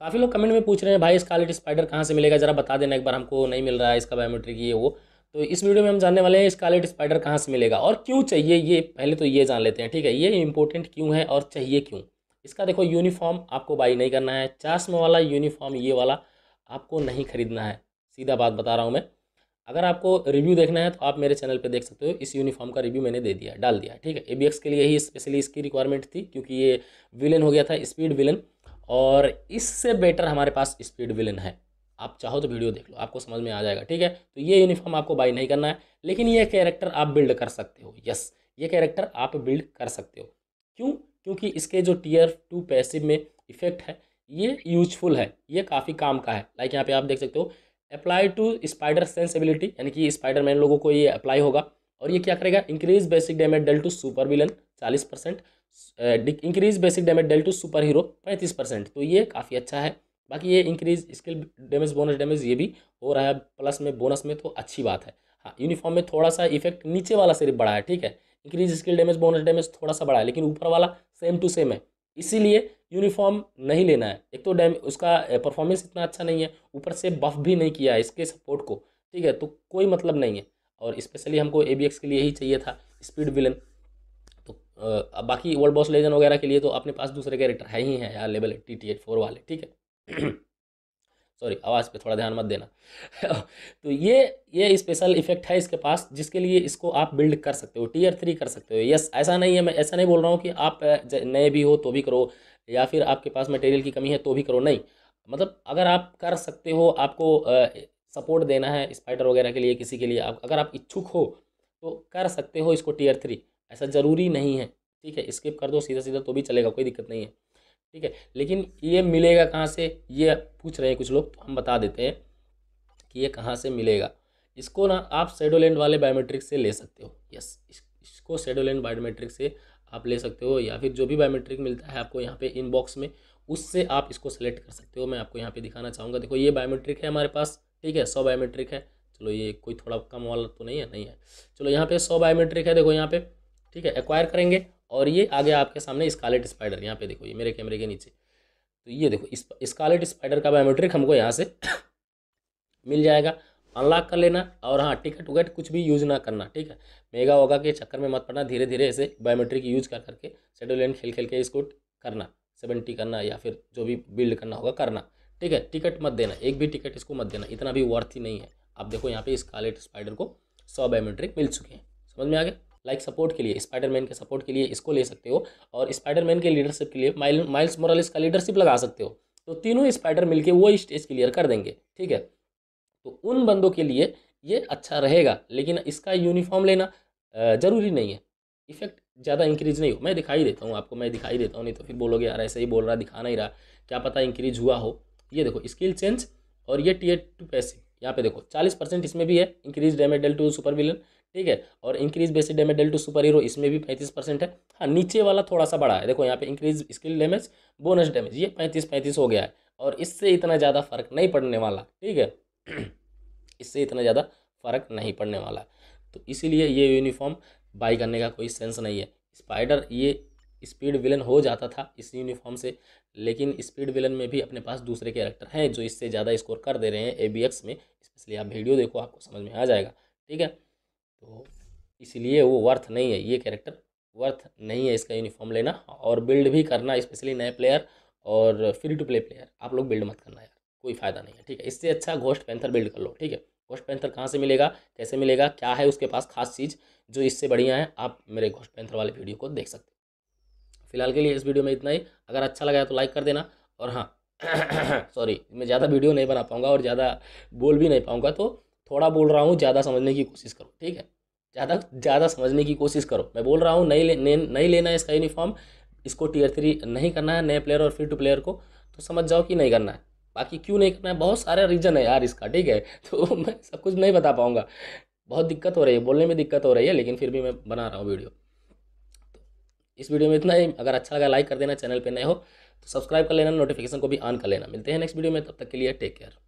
काफ़ी लोग कमेंट में पूछ रहे हैं भाई स्कारलेट स्पाइडर कहाँ से मिलेगा ज़रा बता देना एक बार हमको नहीं मिल रहा है इसका बायोमेट्रिक ये वो तो इस वीडियो में हम जानने वाले हैं स्कारलेट स्पाइडर कहाँ से मिलेगा और क्यों चाहिए ये पहले तो ये जान लेते हैं ठीक है ये इंपॉर्टेंट क्यों है और चाहिए क्यों इसका देखो यूनिफॉर्म आपको बाई नहीं करना है चाशम वाला यूनिफॉर्म ये वाला आपको नहीं खरीदना है सीधा बात बता रहा हूँ मैं अगर आपको रिव्यू देखना है तो आप मेरे चैनल पे देख सकते हो इस यूनिफॉर्म का रिव्यू मैंने दे दिया डाल दिया ठीक है ए के लिए ही स्पेशली इसकी रिक्वायरमेंट थी क्योंकि ये विलन हो गया था स्पीड विलन और इससे बेटर हमारे पास स्पीड विलन है आप चाहो तो वीडियो देख लो आपको समझ में आ जाएगा ठीक है तो ये यूनिफॉर्म आपको बाई नहीं करना है लेकिन ये कैरेक्टर आप बिल्ड कर सकते हो यस ये कैरेक्टर आप बिल्ड कर सकते हो क्यों क्योंकि इसके जो टीयर टू पैसिव में इफेक्ट है ये यूजफुल है ये काफ़ी काम का है लाइक यहाँ पे आप देख सकते हो अप्लाई टू स्पाइडर सेंसिबिलिटी यानी कि स्पाइडरमैन लोगों को ये अप्लाई होगा और ये क्या करेगा increase basic damage dealt to super villain चालीस percent increase basic damage dealt to super hero पैंतीस परसेंट तो ये काफ़ी अच्छा है बाकी ये increase skill damage bonus damage ये भी हो रहा है प्लस में बोनस में तो अच्छी बात है हाँ यूनिफॉर्म में थोड़ा सा इफेक्ट नीचे वाला सिर्फ बढ़ा है ठीक है increase skill damage bonus damage थोड़ा सा बढ़ा है लेकिन ऊपर वाला सेम टू सेम है इसीलिए यूनिफॉर्म नहीं लेना है एक तो डैम उसका परफॉर्मेंस इतना अच्छा नहीं है ऊपर से बफ भी नहीं किया है इसके सपोर्ट को ठीक है तो कोई मतलब नहीं है और स्पेशली हमको ए के लिए ही चाहिए था स्पीड विलन बाकी वर्ल्ड बॉस लेजन वगैरह के लिए तो अपने पास दूसरे कैरेक्टर है ही हैं यार level T T eight four वाले ठीक है सॉरी आवाज़ पे थोड़ा ध्यान मत देना तो ये ये स्पेशल इफेक्ट है इसके पास जिसके लिए इसको आप बिल्ड कर सकते हो टीयर थ्री कर सकते हो यस ऐसा नहीं है मैं ऐसा नहीं बोल रहा हूँ कि आप नए भी हो तो भी करो या फिर आपके पास मटेरियल की कमी है तो भी करो नहीं मतलब अगर आप कर सकते हो आपको सपोर्ट देना है स्पाइडर वगैरह के लिए किसी के लिए आप अगर आप इच्छुक हो तो कर सकते हो इसको टीयर थ्री ऐसा ज़रूरी नहीं है ठीक है स्किप कर दो सीधा सीधा तो भी चलेगा कोई दिक्कत नहीं है ठीक है लेकिन ये मिलेगा कहाँ से ये पूछ रहे हैं कुछ लोग तो हम बता देते हैं कि ये कहाँ से मिलेगा इसको ना आप सेडोलैंड वाले बायोमेट्रिक से ले सकते हो यस इसको सेडोलैंड बायोमेट्रिक से आप ले सकते हो या फिर जो भी बायोमेट्रिक मिलता है आपको यहाँ पे इनबॉक्स में उससे आप इसको सेलेक्ट कर सकते हो मैं आपको यहाँ पे दिखाना चाहूँगा देखो ये बायोमेट्रिक है हमारे पास ठीक है सौ बायोमेट्रिक है चलो ये कोई थोड़ा कम वाला तो नहीं है नहीं है चलो यहाँ पे सौ बायोमेट्रिक है देखो यहाँ पे ठीक है एक्वायर करेंगे और ये आगे आपके सामने स्कालेट स्पाइडर यहाँ पे देखो ये मेरे कैमरे के नीचे तो ये देखो स्कालेट स्पाइडर का बायोमेट्रिक हमको यहाँ से मिल जाएगा अनलॉक कर लेना और हाँ टिकट विकट कुछ भी यूज़ ना करना ठीक है मेगा होगा के चक्कर में मत पड़ना धीरे धीरे ऐसे बायोमेट्रिक यूज कर करके शेड्यूल एंड खेल खेल के इसको करना सेवेंटी करना या फिर जो भी बिल्ड करना होगा करना ठीक है टिकट मत देना एक भी टिकट इसको मत देना इतना भी वर्थ ही नहीं है आप देखो यहाँ पे स्कारलेट स्पाइडर को सौ बायोमेट्रिक मिल चुके हैं समझ में आ गया लाइक सपोर्ट के लिए स्पाइडरमैन के सपोर्ट के लिए इसको ले सकते हो और स्पाइडरमैन के लीडरशिप के लिए माइल माइल्स मोरल का लीडरशिप लगा सकते हो तो तीनों स्पाइडर मिलके वो स्टेज क्लियर कर देंगे ठीक है तो उन बंदों के लिए ये अच्छा रहेगा लेकिन इसका यूनिफॉर्म लेना ज़रूरी नहीं है इफेक्ट ज़्यादा इंक्रीज नहीं हो मैं दिखाई देता हूँ आपको मैं दिखाई देता हूँ नहीं तो फिर बोलोगे यार ऐसे ही बोल रहा दिखा नहीं रहा क्या पता इंक्रीज हुआ हो ये देखो स्किल चेंज और ये एट टू पैसिव यहाँ पे देखो चालीस परसेंट इसमें भी है increase damage dealt to super villain ठीक है और increase basic damage dealt to super hero इसमें भी पैंतीस परसेंट है हाँ नीचे वाला थोड़ा सा बड़ा है देखो यहाँ पे increase skill damage bonus damage ये पैंतीस पैंतीस हो गया है और इससे इतना ज़्यादा फर्क नहीं पड़ने वाला ठीक है इससे इतना ज़्यादा फर्क नहीं पड़ने वाला तो इसीलिए ये यूनिफॉर्म बाई करने का कोई सेंस नहीं है स्पाइडर ये स्पीड विलन हो जाता था इस यूनिफॉर्म से लेकिन स्पीड विलन में भी अपने पास दूसरे कैरेक्टर हैं जो इससे ज़्यादा स्कोर कर दे रहे हैं ए बी एक्स में इसलिए आप वीडियो देखो आपको समझ में आ जाएगा ठीक है तो इसलिए वो वर्थ नहीं है ये कैरेक्टर वर्थ नहीं है इसका यूनिफॉर्म लेना और बिल्ड भी करना स्पेशली नए प्लेयर और फ्री टू प्ले प्लेयर आप लोग बिल्ड मत करना यार कोई फ़ायदा नहीं है ठीक है इससे अच्छा घोष्ट पैंथर बिल्ड कर लो ठीक है घोष्ट पैंथर कहाँ से मिलेगा कैसे मिलेगा क्या है उसके पास खास चीज़ जो इससे बढ़िया है आप मेरे घोष्ट पैंथर वाले वीडियो को देख सकते फिलहाल के लिए इस वीडियो में इतना ही अगर अच्छा लगा तो लाइक कर देना और हाँ सॉरी मैं ज़्यादा वीडियो नहीं बना पाऊँगा और ज़्यादा बोल भी नहीं पाऊँगा तो थोड़ा बोल रहा हूँ ज़्यादा समझने की कोशिश करो ठीक है ज़्यादा ज़्यादा समझने की कोशिश करो मैं बोल रहा हूँ नहीं ले नहीं, नहीं लेना है इसका यूनिफॉर्म इसको टीयर थ्री नहीं करना है नए प्लेयर और फिर टू प्लेयर को तो समझ जाओ कि नहीं करना है बाकी क्यों नहीं करना है बहुत सारे रीज़न है यार इसका ठीक है तो मैं सब कुछ नहीं बता पाऊँगा बहुत दिक्कत हो रही है बोलने में दिक्कत हो रही है लेकिन फिर भी मैं बना रहा हूँ वीडियो इस वीडियो में इतना ही अगर अच्छा लगा लाइक कर देना चैनल पर नए हो तो सब्सक्राइब कर लेना नोटिफिकेशन को भी ऑन कर लेना मिलते हैं नेक्स्ट वीडियो में तब तक के लिए टेक केयर